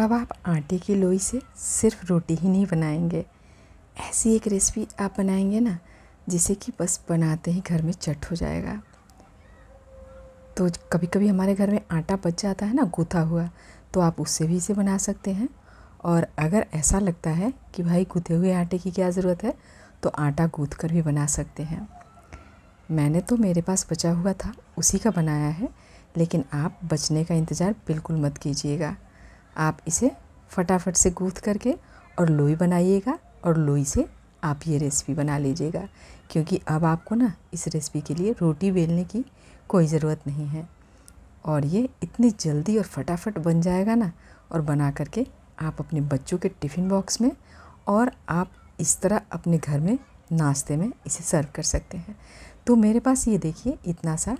अब आप आटे की लोई से सिर्फ रोटी ही नहीं बनाएंगे ऐसी एक रेसिपी आप बनाएंगे ना जिसे कि बस बनाते ही घर में चट हो जाएगा तो कभी कभी हमारे घर में आटा बच जाता है ना गूथा हुआ तो आप उससे भी इसे बना सकते हैं और अगर ऐसा लगता है कि भाई गूथे हुए आटे की क्या ज़रूरत है तो आटा गूँथ कर भी बना सकते हैं मैंने तो मेरे पास बचा हुआ था उसी का बनाया है लेकिन आप बचने का इंतज़ार बिल्कुल मत कीजिएगा आप इसे फटाफट से गूँथ करके और लोई बनाइएगा और लोई से आप ये रेसिपी बना लीजिएगा क्योंकि अब आपको ना इस रेसिपी के लिए रोटी बेलने की कोई ज़रूरत नहीं है और ये इतनी जल्दी और फटाफट बन जाएगा ना और बना करके आप अपने बच्चों के टिफ़िन बॉक्स में और आप इस तरह अपने घर में नाश्ते में इसे सर्व कर सकते हैं तो मेरे पास ये देखिए इतना सा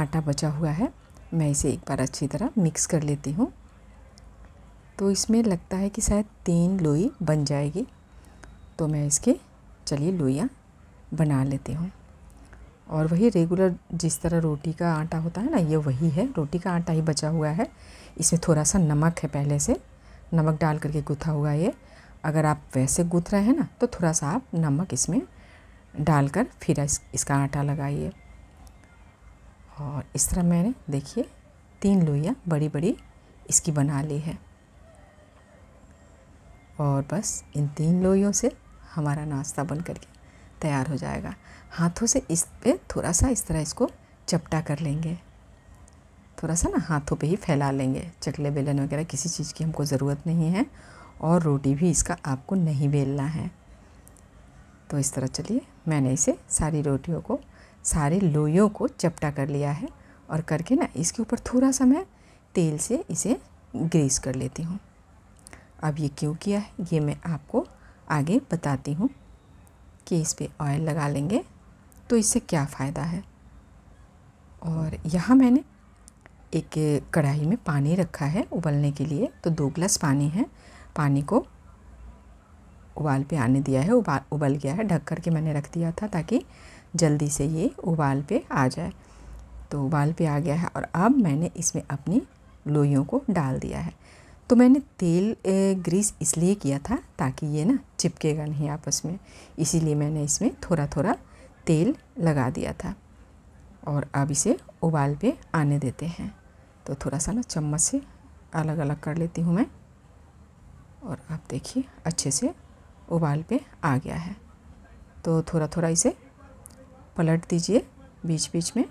आटा बचा हुआ है मैं इसे एक बार अच्छी तरह मिक्स कर लेती हूँ तो इसमें लगता है कि शायद तीन लोई बन जाएगी तो मैं इसके चलिए लोइयाँ बना लेती हूँ और वही रेगुलर जिस तरह रोटी का आटा होता है ना ये वही है रोटी का आटा ही बचा हुआ है इसमें थोड़ा सा नमक है पहले से नमक डाल करके गुथा हुआ ये अगर आप वैसे गुथ रहे हैं ना तो थोड़ा सा आप नमक इसमें डालकर फिर इस, इसका आटा लगाइए और इस तरह मैंने देखिए तीन लोइयाँ बड़ी बड़ी इसकी बना ली है और बस इन तीन लोइयों से हमारा नाश्ता बन करके तैयार हो जाएगा हाथों से इस पे थोड़ा सा इस तरह इसको चपटा कर लेंगे थोड़ा सा ना हाथों पे ही फैला लेंगे चकले बेलन वगैरह किसी चीज़ की हमको ज़रूरत नहीं है और रोटी भी इसका आपको नहीं बेलना है तो इस तरह चलिए मैंने इसे सारी रोटियों को सारे लोइयों को चपटा कर लिया है और करके ना इसके ऊपर थोड़ा सा मैं तेल से इसे ग्रीस कर लेती हूँ अब ये क्यों किया है ये मैं आपको आगे बताती हूँ कि इस पर ऑयल लगा लेंगे तो इससे क्या फ़ायदा है और यहाँ मैंने एक कढ़ाई में पानी रखा है उबलने के लिए तो दो ग्लास पानी है पानी को उबाल पे आने दिया है उबाल उबल गया है ढक कर के मैंने रख दिया था ताकि जल्दी से ये उबाल पे आ जाए तो उबाल पे आ गया है और अब मैंने इसमें अपनी लोइयों को डाल दिया है तो मैंने तेल ग्रीस इसलिए किया था ताकि ये ना चिपकेगा नहीं आपस में इसीलिए मैंने इसमें थोड़ा थोड़ा तेल लगा दिया था और अब इसे उबाल पे आने देते हैं तो थोड़ा सा ना चम्मच से अलग अलग कर लेती हूँ मैं और आप देखिए अच्छे से उबाल पे आ गया है तो थोड़ा थोड़ा इसे पलट दीजिए बीच बीच में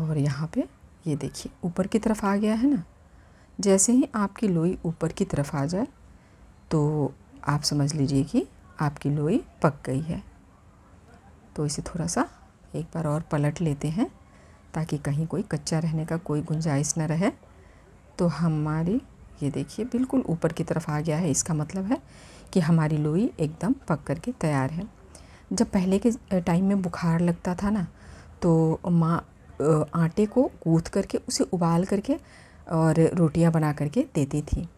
और यहाँ पे ये देखिए ऊपर की तरफ आ गया है ना जैसे ही आपकी लोई ऊपर की तरफ आ जाए तो आप समझ लीजिए कि आपकी लोई पक गई है तो इसे थोड़ा सा एक बार और पलट लेते हैं ताकि कहीं कोई कच्चा रहने का कोई गुंजाइश ना रहे तो हमारी ये देखिए बिल्कुल ऊपर की तरफ आ गया है इसका मतलब है कि हमारी लोई एकदम पक कर के तैयार है जब पहले के टाइम में बुखार लगता था ना तो माँ आटे को गूथ करके उसे उबाल करके और रोटियाँ बना करके देती थी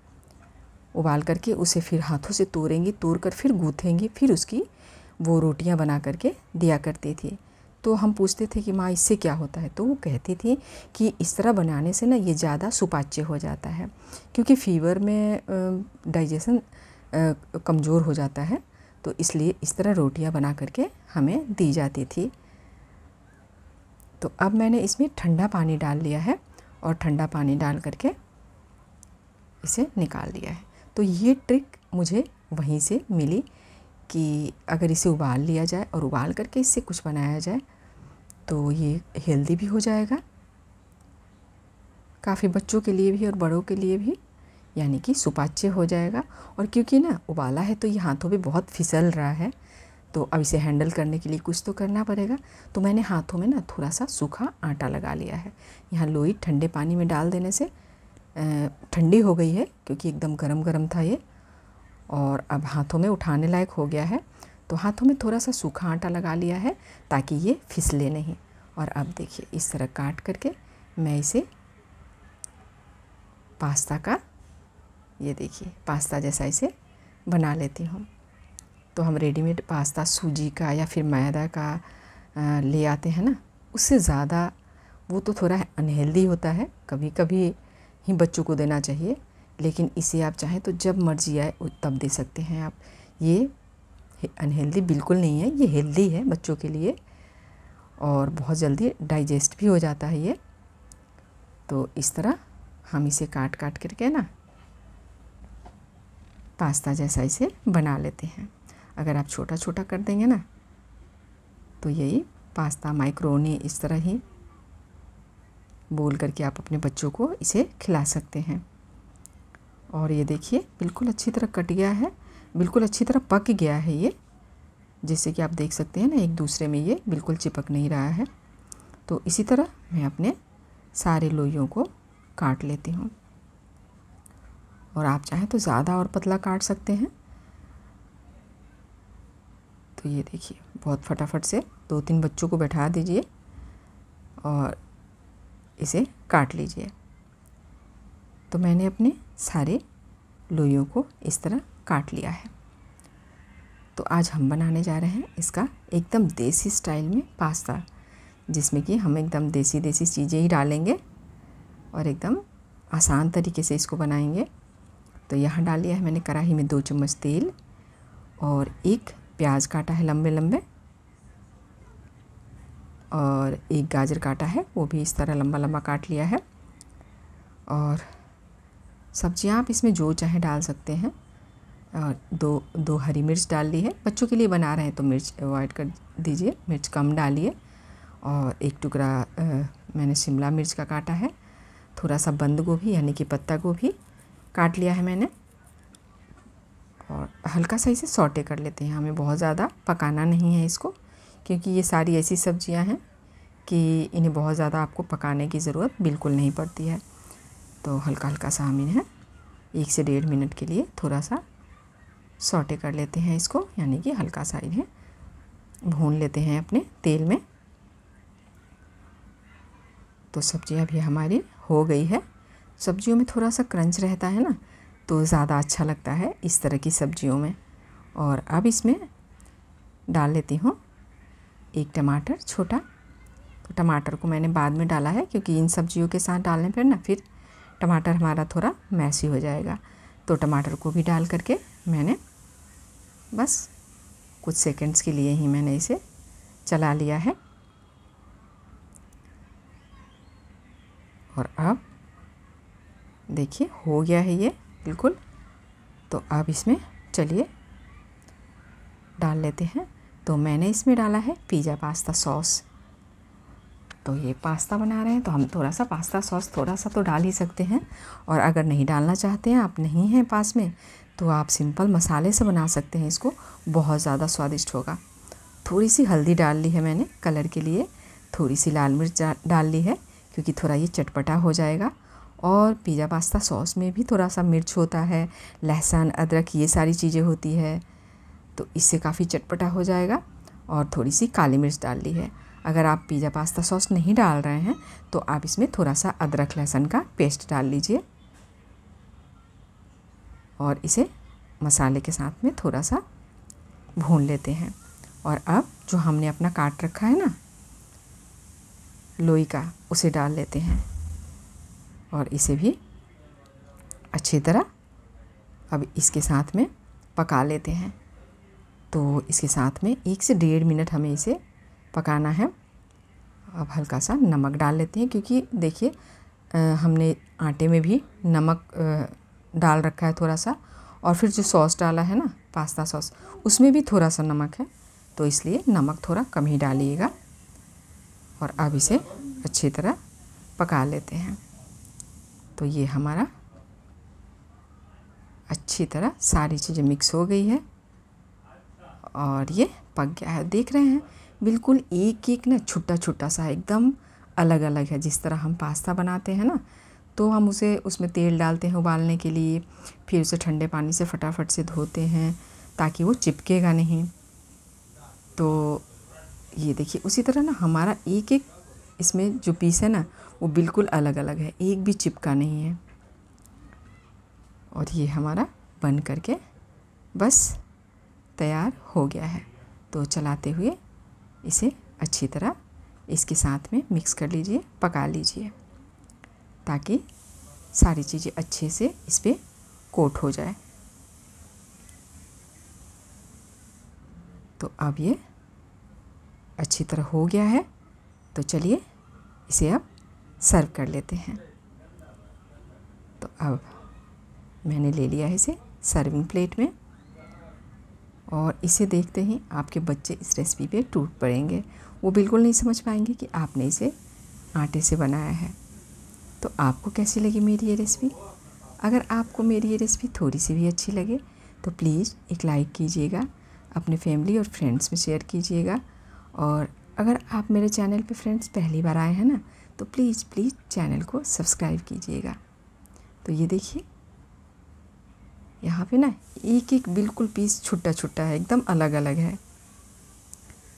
उबाल करके उसे फिर हाथों से तोड़ेंगी तोड़ कर फिर गूँथेंगी फिर उसकी वो रोटियाँ बना करके दिया करती थी तो हम पूछते थे कि माँ इससे क्या होता है तो वो कहती थी कि इस तरह बनाने से ना ये ज़्यादा सुपाच्य हो जाता है क्योंकि फीवर में डाइजेशन कमज़ोर हो जाता है तो इसलिए इस तरह रोटियां बना करके हमें दी जाती थी तो अब मैंने इसमें ठंडा पानी डाल लिया है और ठंडा पानी डाल करके इसे निकाल दिया है तो ये ट्रिक मुझे वहीं से मिली कि अगर इसे उबाल लिया जाए और उबाल करके इससे कुछ बनाया जाए तो ये हेल्दी भी हो जाएगा काफ़ी बच्चों के लिए भी और बड़ों के लिए भी यानी कि सुपाच्य हो जाएगा और क्योंकि ना उबाला है तो ये हाथों पे बहुत फिसल रहा है तो अब इसे हैंडल करने के लिए कुछ तो करना पड़ेगा तो मैंने हाथों में ना थोड़ा सा सूखा आटा लगा लिया है यहाँ लोई ठंडे पानी में डाल देने से ठंडी हो गई है क्योंकि एकदम गरम गरम था ये और अब हाथों में उठाने लायक हो गया है तो हाथों में थोड़ा सा सूखा आटा लगा लिया है ताकि ये फिसले नहीं और अब देखिए इस तरह काट करके मैं इसे पास्ता का ये देखिए पास्ता जैसा इसे बना लेती हूँ तो हम रेडीमेड पास्ता सूजी का या फिर मैदा का ले आते हैं ना उससे ज़्यादा वो तो थोड़ा अनहेल्दी होता है कभी कभी ही बच्चों को देना चाहिए लेकिन इसे आप चाहें तो जब मर्जी आए तब दे सकते हैं आप ये अनहेल्दी बिल्कुल नहीं है ये हेल्दी है बच्चों के लिए और बहुत जल्दी डाइजेस्ट भी हो जाता है ये तो इस तरह हम इसे काट काट करके ना पास्ता जैसा इसे बना लेते हैं अगर आप छोटा छोटा कर देंगे ना तो यही पास्ता माइक्रोनी इस तरह ही बोल करके आप अपने बच्चों को इसे खिला सकते हैं और ये देखिए बिल्कुल अच्छी तरह कट गया है बिल्कुल अच्छी तरह पक गया है ये जैसे कि आप देख सकते हैं ना एक दूसरे में ये बिल्कुल चिपक नहीं रहा है तो इसी तरह मैं अपने सारे लोइयों को काट लेती हूँ और आप चाहें तो ज़्यादा और पतला काट सकते हैं तो ये देखिए बहुत फटाफट से दो तीन बच्चों को बैठा दीजिए और इसे काट लीजिए तो मैंने अपने सारे लोइयों को इस तरह काट लिया है तो आज हम बनाने जा रहे हैं इसका एकदम देसी स्टाइल में पास्ता जिसमें कि हम एकदम देसी देसी चीज़ें ही डालेंगे और एकदम आसान तरीके से इसको बनाएंगे तो यहाँ डाल लिया है मैंने कढ़ाई में दो चम्मच तेल और एक प्याज काटा है लंबे लंबे और एक गाजर काटा है वो भी इस तरह लंबा लंबा काट लिया है और सब्जियाँ आप इसमें जो चाहे डाल सकते हैं और दो दो हरी मिर्च डाल ली है बच्चों के लिए बना रहे हैं तो मिर्च अवॉइड कर दीजिए मिर्च कम डालिए और एक टुकड़ा मैंने शिमला मिर्च का काटा है थोड़ा सा बंद गोभी यानी कि पत्ता गोभी काट लिया है मैंने और हल्का सा इसे सॉटे कर लेते हैं हमें बहुत ज़्यादा पकाना नहीं है इसको क्योंकि ये सारी ऐसी सब्जियां हैं कि इन्हें बहुत ज़्यादा आपको पकाने की ज़रूरत बिल्कुल नहीं पड़ती है तो हल्का हल्का सा हम इन्हें एक से डेढ़ मिनट के लिए थोड़ा सा सॉटे कर लेते हैं इसको यानी कि हल्का सा इन्हें भून लेते हैं अपने तेल में तो सब्ज़ियाँ भी हमारी हो गई है सब्जियों में थोड़ा सा क्रंच रहता है ना तो ज़्यादा अच्छा लगता है इस तरह की सब्जियों में और अब इसमें डाल लेती हूँ एक टमाटर छोटा तो टमाटर को मैंने बाद में डाला है क्योंकि इन सब्जियों के साथ डालने पर ना फिर टमाटर हमारा थोड़ा मैसी हो जाएगा तो टमाटर को भी डाल करके मैंने बस कुछ सेकंड्स के लिए ही मैंने इसे चला लिया है और अब देखिए हो गया है ये बिल्कुल तो अब इसमें चलिए डाल लेते हैं तो मैंने इसमें डाला है पिज़्ज़ा पास्ता सॉस तो ये पास्ता बना रहे हैं तो हम थोड़ा सा पास्ता सॉस थोड़ा सा तो डाल ही सकते हैं और अगर नहीं डालना चाहते हैं आप नहीं हैं पास में तो आप सिंपल मसाले से बना सकते हैं इसको बहुत ज़्यादा स्वादिष्ट होगा थोड़ी सी हल्दी डाल ली है मैंने कलर के लिए थोड़ी सी लाल मिर्च डाल ली है क्योंकि थोड़ा ये चटपटा हो जाएगा और पिज़्ज़ा पास्ता सॉस में भी थोड़ा सा मिर्च होता है लहसुन अदरक ये सारी चीज़ें होती है तो इससे काफ़ी चटपटा हो जाएगा और थोड़ी सी काली मिर्च डाल ली है अगर आप पिज़्ज़ा पास्ता सॉस नहीं डाल रहे हैं तो आप इसमें थोड़ा सा अदरक लहसुन का पेस्ट डाल लीजिए और इसे मसाले के साथ में थोड़ा सा भून लेते हैं और अब जो हमने अपना काट रखा है ना लोई का उसे डाल लेते हैं और इसे भी अच्छी तरह अब इसके साथ में पका लेते हैं तो इसके साथ में एक से डेढ़ मिनट हमें इसे पकाना है अब हल्का सा नमक डाल लेते हैं क्योंकि देखिए हमने आटे में भी नमक डाल रखा है थोड़ा सा और फिर जो सॉस डाला है ना पास्ता सॉस उसमें भी थोड़ा सा नमक है तो इसलिए नमक थोड़ा कम ही डालिएगा और अब इसे अच्छी तरह पका लेते हैं तो ये हमारा अच्छी तरह सारी चीज़ें मिक्स हो गई है और ये पक गया है देख रहे हैं बिल्कुल एक एक ना छोटा छोटा सा एकदम अलग अलग है जिस तरह हम पास्ता बनाते हैं ना तो हम उसे उसमें तेल डालते हैं उबालने के लिए फिर उसे ठंडे पानी से फटाफट से धोते हैं ताकि वो चिपकेगा नहीं तो ये देखिए उसी तरह ना हमारा एक एक इसमें जो पीस है ना वो बिल्कुल अलग अलग है एक भी चिपका नहीं है और ये हमारा बन करके बस तैयार हो गया है तो चलाते हुए इसे अच्छी तरह इसके साथ में मिक्स कर लीजिए पका लीजिए ताकि सारी चीज़ें अच्छे से इस पर कोट हो जाए तो अब ये अच्छी तरह हो गया है तो चलिए इसे अब सर्व कर लेते हैं तो अब मैंने ले लिया है इसे सर्विंग प्लेट में और इसे देखते ही आपके बच्चे इस रेसिपी पे टूट पड़ेंगे वो बिल्कुल नहीं समझ पाएंगे कि आपने इसे आटे से बनाया है तो आपको कैसी लगी मेरी ये रेसिपी अगर आपको मेरी ये रेसिपी थोड़ी सी भी अच्छी लगे तो प्लीज़ एक लाइक कीजिएगा अपने फैमिली और फ्रेंड्स में शेयर कीजिएगा और अगर आप मेरे चैनल पे फ्रेंड्स पहली बार आए हैं ना तो प्लीज़ प्लीज़ चैनल को सब्सक्राइब कीजिएगा तो ये देखिए यहाँ पे ना एक एक बिल्कुल पीस छुट्टा छुट्टा है एकदम अलग अलग है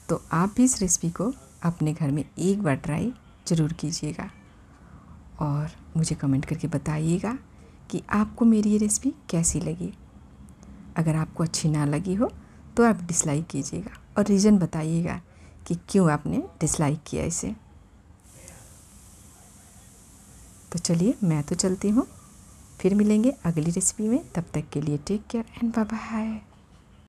तो आप भी इस रेसिपी को अपने घर में एक बार ट्राई ज़रूर कीजिएगा और मुझे कमेंट करके बताइएगा कि आपको मेरी ये रेसिपी कैसी लगी अगर आपको अच्छी ना लगी हो तो आप डिसलाइक कीजिएगा और रीज़न बताइएगा कि क्यों आपने डिसलाइक किया इसे तो चलिए मैं तो चलती हूँ फिर मिलेंगे अगली रेसिपी में तब तक के लिए टेक केयर एंड बाय